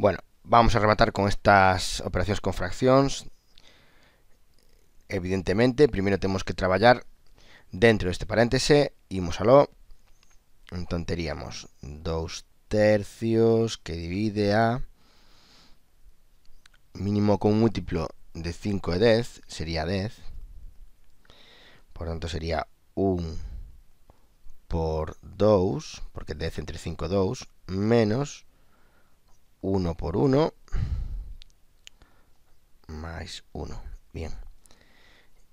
Bueno, vamos a rematar con estas operaciones con fracciones. Evidentemente, primero tenemos que trabajar dentro de este paréntesis imos lo... Entonces, teríamos 2 tercios que divide a mínimo con múltiplo de 5 de 10, sería 10, por tanto sería 1 por 2, porque 10 entre 5 es 2, menos 1 por 1 más 1. Bien.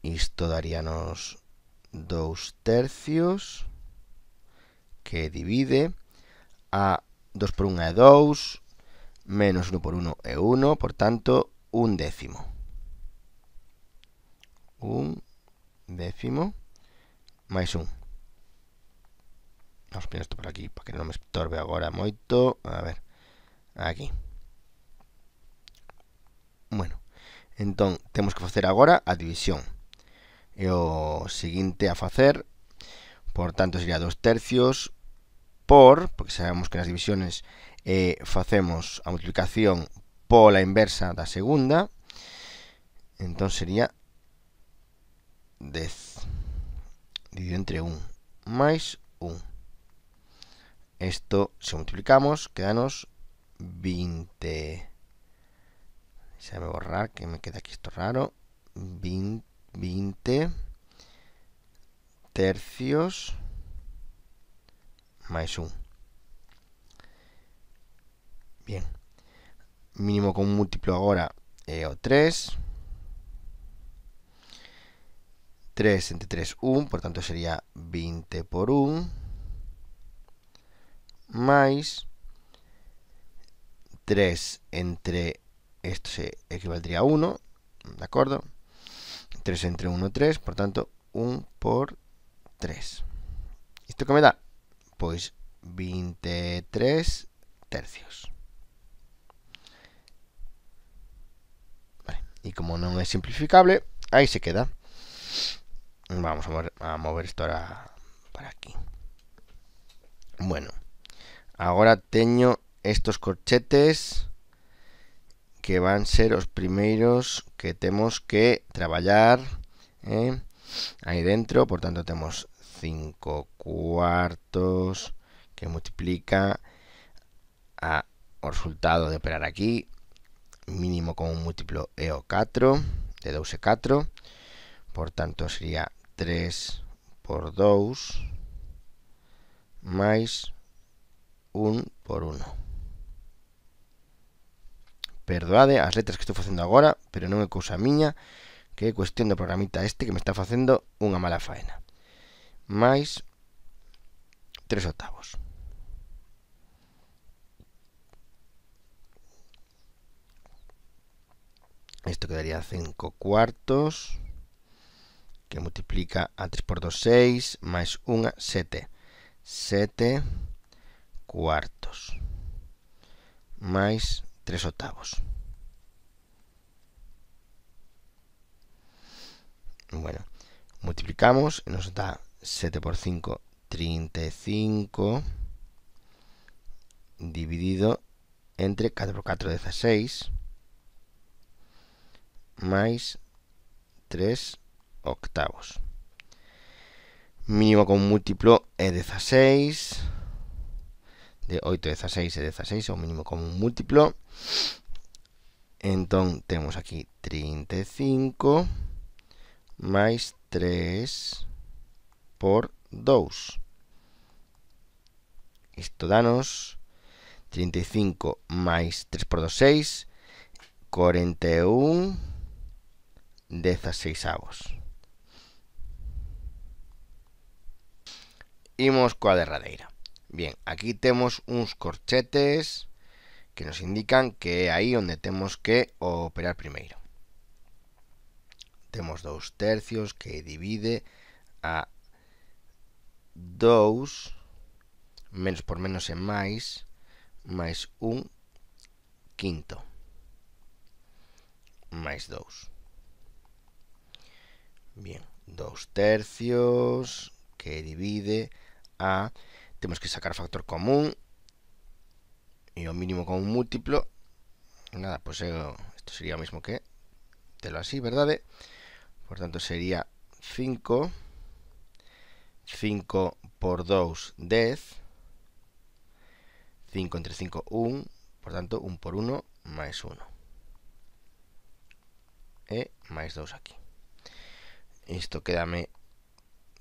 Isto daríanos 2 tercios que divide a 2 por 1 é 2, menos 1 por 1 é 1, por tanto, un décimo. Un décimo máis un. Vamos poner isto por aquí, para que non me estorbe agora moito. A ver aquí bueno entón temos que facer agora a división e o seguinte a facer por tanto sería dos tercios por, porque sabemos que nas divisiones eh, facemos a multiplicación pola inversa da segunda entón sería 10 dividido entre 1 máis 1 isto se multiplicamos quedanos 20. me borrar que me queda aquí esto raro. 20, tercios más 1. Bien. Mínimo con múltiplo ahora eh, 3. 3 entre 3, 1. Por tanto sería 20 por 1. Más 3 entre, esto se equivaldría a 1, ¿de acuerdo? 3 entre 1, 3, por tanto, 1 por 3. ¿Esto qué me da? Pues 23 tercios. Vale. Y como no es simplificable, ahí se queda. Vamos a mover, esto ahora para aquí. Bueno, ahora tengo... estos corchetes que van ser os primeiros que temos que traballar eh? aí dentro, por tanto temos 5 cuartos que multiplica a o resultado de operar aquí mínimo con un múltiplo e o 4 de 2 e 4 por tanto sería 3 por 2 más 1 por 1 Perdoade as letras que estou facendo agora, pero non é cousa miña, que é cuestión do programita este que me está facendo unha mala faena. Mais 3 octavos. Isto quedaría 5 cuartos, que multiplica a 3 por 2, 6, máis 1, 7. 7 cuartos, máis 3 octavos. Bueno, multiplicamos, nos da 7 por 5, 35, dividido entre 4 por 4, 16, más 3 octavos. Mínimo con múltiplo es 16, de 8, 16 e 16 o mínimo común múltiplo. Entón, temos aquí 35 máis 3 por 2. Isto danos 35 máis 3 por 2, 6, 41, 16 avos. Imos coa derradeira. Bien, aquí tenemos unos corchetes que nos indican que ahí donde tenemos tenemos que operar primero. Tenemos dos tercios que divide a 2 menos por menos en más, más un quinto más 2. Bien, dos tercios que divide a tenemos que sacar factor común y un mínimo con un múltiplo. Nada, pues eh, esto sería lo mismo que lo así, ¿verdad? Por tanto, sería 5. 5 por 2, 10. 5 entre 5, 1. Por tanto, 1 por 1, más 1. E más 2 aquí. Esto quédame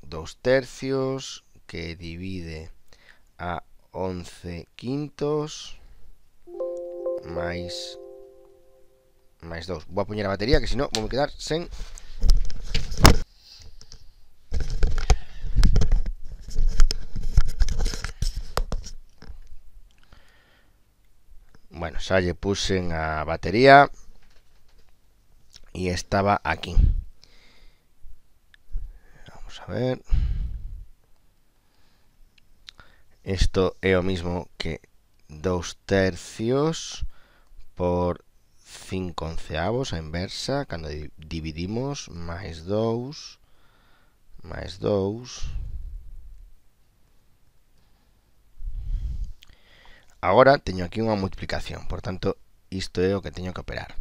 2 tercios que divide 11 quintos Más Más 2. Voy a poner la batería que si no voy a quedar sin Bueno, sale puse en a batería Y estaba aquí. Vamos a ver. Isto é o mismo que 2 tercios por 5 onceavos, a inversa, cando dividimos, máis 2, máis 2. Agora teño aquí unha multiplicación, por tanto, isto é o que teño que operar.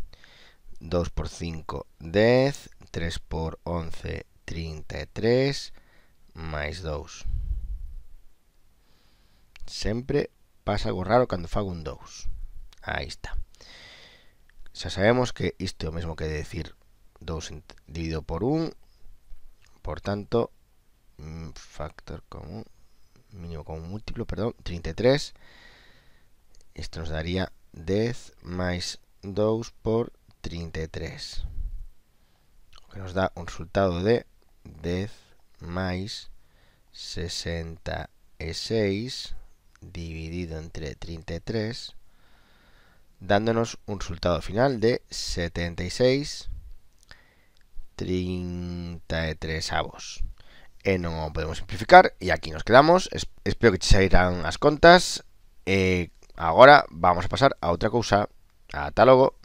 2 por 5, 10, 3 por 11, 33, máis 2. Sempre pasa algo raro cando fago un 2. Aí está. Xa sabemos que isto é o mesmo que decir 2 dividido por 1. Por tanto, mm, factor común, mínimo común múltiplo, perdón, 33. Isto nos daría 10 máis 2 por 33. O que nos dá un resultado de 10 máis 66 dividido entre 33, dándonos un resultado final de 76 33 avos. Eh, no podemos simplificar y aquí nos quedamos. espero que se irán las contas. Eh, ahora vamos a pasar a otra cosa. a luego.